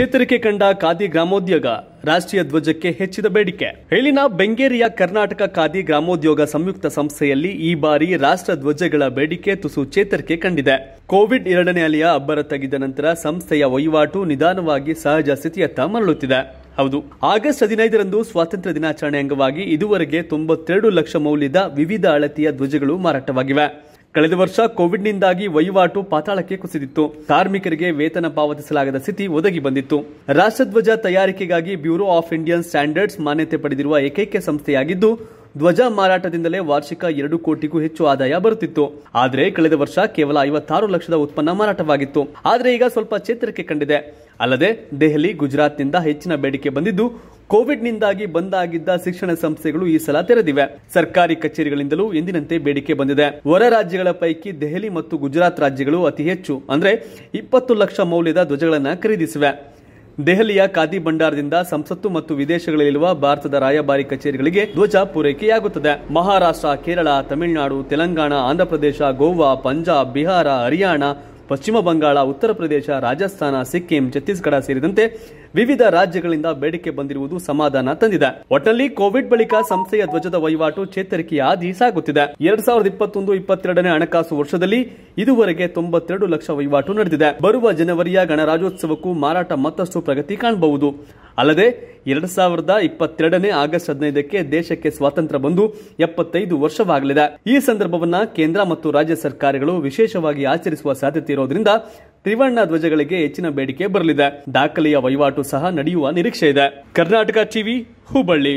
ಚೇತರಿಕೆ ಕಂಡ ಖಾದಿ ಗ್ರಾಮೋದ್ಯೋಗ ರಾಷ್ಟ್ರೀಯ ಧ್ವಜಕ್ಕೆ ಹೆಚ್ಚಿದ ಬೇಡಿಕೆ ಇಲ್ಲಿನ ಬೆಂಗೇರಿಯ ಕರ್ನಾಟಕ ಖಾದಿ ಗ್ರಾಮೋದ್ಯೋಗ ಸಂಯುಕ್ತ ಸಂಸ್ಥೆಯಲ್ಲಿ ಈ ಬಾರಿ ರಾಷ್ಟ್ರ ಧ್ವಜಗಳ ಬೇಡಿಕೆ ತುಸು ಚೇತರಿಕೆ ಕಂಡಿದೆ ಕೋವಿಡ್ ಎರಡನೇ ಅಲೆಯ ಅಬ್ಬರ ತೆಗೆದ ನಂತರ ಸಂಸ್ಥೆಯ ವಹಿವಾಟು ನಿಧಾನವಾಗಿ ಸಹಜ ಸ್ಥಿತಿಯತ್ತ ಮರಳುತ್ತಿದೆ ಹೌದು ಆಗಸ್ಟ್ ಹದಿನೈದರಂದು ಸ್ವಾತಂತ್ರ್ಯ ದಿನಾಚರಣೆ ಅಂಗವಾಗಿ ಇದುವರೆಗೆ ತೊಂಬತ್ತೆರಡು ಲಕ್ಷ ಮೌಲ್ಯದ ವಿವಿಧ ಅಳತೆಯ ಧ್ವಜಗಳು ಮಾರಾಟವಾಗಿವೆ ಕಳೆದ ವರ್ಷ ಕೋವಿಡ್ನಿಂದಾಗಿ ವಹಿವಾಟು ಪಾತಾಳಕ್ಕೆ ಕುಸಿದಿತ್ತು ಕಾರ್ಮಿಕರಿಗೆ ವೇತನ ಪಾವತಿಸಲಾಗದ ಸ್ಥಿತಿ ಒದಗಿ ಬಂದಿತ್ತು ರಾಷ್ಟ್ರಧ್ವಜ ತಯಾರಿಕೆಗಾಗಿ ಬ್ಯೂರೋ ಆಫ್ ಇಂಡಿಯನ್ ಸ್ಟ್ಯಾಂಡರ್ಡ್ಸ್ ಮಾನ್ಯತೆ ಪಡೆದಿರುವ ಏಕೈಕ ಸಂಸ್ಥೆಯಾಗಿದ್ದು ಧ್ವಜ ಮಾರಾಟದಿಂದಲೇ ವಾರ್ಷಿಕ ಎರಡು ಕೋಟಿಗೂ ಹೆಚ್ಚು ಆದಾಯ ಬರುತ್ತಿತ್ತು ಆದರೆ ಕಳೆದ ವರ್ಷ ಕೇವಲ ಐವತ್ತಾರು ಲಕ್ಷದ ಉತ್ಪನ್ನ ಮಾರಾಟವಾಗಿತ್ತು ಆದರೆ ಈಗ ಸ್ವಲ್ಪ ಚೇತರಿಕೆ ಕಂಡಿದೆ ಅಲ್ಲದೆ ದೆಹಲಿ ಗುಜರಾತ್ನಿಂದ ಹೆಚ್ಚಿನ ಬೇಡಿಕೆ ಬಂದಿದ್ದು ಕೋವಿಡ್ನಿಂದಾಗಿ ಬಂದ್ ಆಗಿದ್ದ ಶಿಕ್ಷಣ ಸಂಸ್ಥೆಗಳು ಈ ಸಲ ತೆರೆದಿವೆ ಸರ್ಕಾರಿ ಕಚೇರಿಗಳಿಂದಲೂ ಎಂದಿನಂತೆ ಬೇಡಿಕೆ ಬಂದಿದೆ ಹೊರ ರಾಜ್ಯಗಳ ಪೈಕಿ ದೆಹಲಿ ಮತ್ತು ಗುಜರಾತ್ ರಾಜ್ಯಗಳು ಅತಿ ಹೆಚ್ಚು ಅಂದರೆ ಇಪ್ಪತ್ತು ಲಕ್ಷ ಮೌಲ್ಯದ ಧ್ವಜಗಳನ್ನು ಖರೀದಿಸಿವೆ ದೆಹಲಿಯ ಖಾದಿ ಭಂಡಾರದಿಂದ ಸಂಸತ್ತು ಮತ್ತು ವಿದೇಶಗಳಲ್ಲಿರುವ ಭಾರತದ ರಾಯಭಾರಿ ಕಚೇರಿಗಳಿಗೆ ಧ್ವಜ ಪೂರೈಕೆಯಾಗುತ್ತದೆ ಮಹಾರಾಷ್ಟ್ರ ಕೇರಳ ತಮಿಳುನಾಡು ತೆಲಂಗಾಣ ಆಂಧ್ರಪ್ರದೇಶ ಗೋವಾ ಪಂಜಾಬ್ ಬಿಹಾರ ಹರಿಯಾಣ ಪಶ್ಚಿಮ ಬಂಗಾಳ ಉತ್ತರ ಪ್ರದೇಶ ರಾಜಸ್ಥಾನ ಸಿಕ್ಕಿಂ ಛತ್ತೀಸ್ಗಢ ಸೇರಿದಂತೆ ವಿವಿಧ ರಾಜ್ಯಗಳಿಂದ ಬೇಡಿಕೆ ಬಂದಿರುವುದು ಸಮಾಧಾನ ತಂದಿದೆ ಒಟ್ಟಲ್ಲಿ ಕೋವಿಡ್ ಬಳಿಕ ಸಂಸ್ಥೆಯ ಧ್ವಜದ ವಹಿವಾಟು ಚೇತರಿಕೆಯ ಆದಿ ಸಾಗುತ್ತಿದೆ ಎರಡ್ ಸಾವಿರದ ಇಪ್ಪತ್ತೊಂದು ಇಪ್ಪತ್ತೆರಡನೇ ಹಣಕಾಸು ವರ್ಷದಲ್ಲಿ ಇದುವರೆಗೆ ತೊಂಬತ್ತೆರಡು ಲಕ್ಷ ವಹಿವಾಟು ನಡೆದಿದೆ ಬರುವ ಜನವರಿಯ ಗಣರಾಜ್ಯೋತ್ಸವಕ್ಕೂ ಮಾರಾಟ ಮತ್ತಷ್ಟು ಪ್ರಗತಿ ಕಾಣಬಹುದು ಅಲ್ಲದೆ ಎರಡು ಸಾವಿರದ ಇಪ್ಪತ್ತೆರಡನೇ ಆಗಸ್ಟ್ ಹದಿನೈದಕ್ಕೆ ದೇಶಕ್ಕೆ ಸ್ವಾತಂತ್ರ್ಯ ಬಂದು ಎಪ್ಪತ್ತೈದು ವರ್ಷವಾಗಲಿದೆ ಈ ಸಂದರ್ಭವನ್ನ ಕೇಂದ್ರ ಮತ್ತು ರಾಜ್ಯ ಸರ್ಕಾರಗಳು ವಿಶೇಷವಾಗಿ ಆಚರಿಸುವ ಸಾಧ್ಯತೆ ಇರೋದ್ರಿಂದ ತ್ರಿವರ್ಣ ಧ್ವಜಗಳಿಗೆ ಹೆಚ್ಚಿನ ಬೇಡಿಕೆ ಬರಲಿದೆ ದಾಖಲೆಯ ವಹಿವಾಟು ಸಹ ನಡೆಯುವ ನಿರೀಕ್ಷೆ ಇದೆ ಕರ್ನಾಟಕ ಟಿವಿ ಹುಬ್ಬಳ್ಳಿ